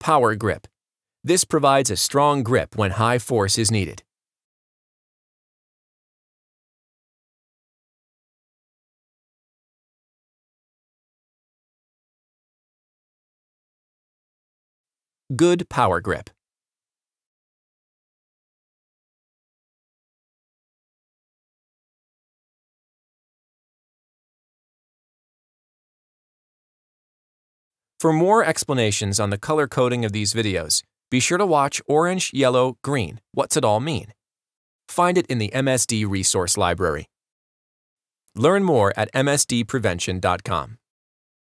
Power Grip. This provides a strong grip when high force is needed. Good Power Grip. For more explanations on the color coding of these videos, be sure to watch Orange, Yellow, Green, What's It All Mean? Find it in the MSD Resource Library. Learn more at msdprevention.com.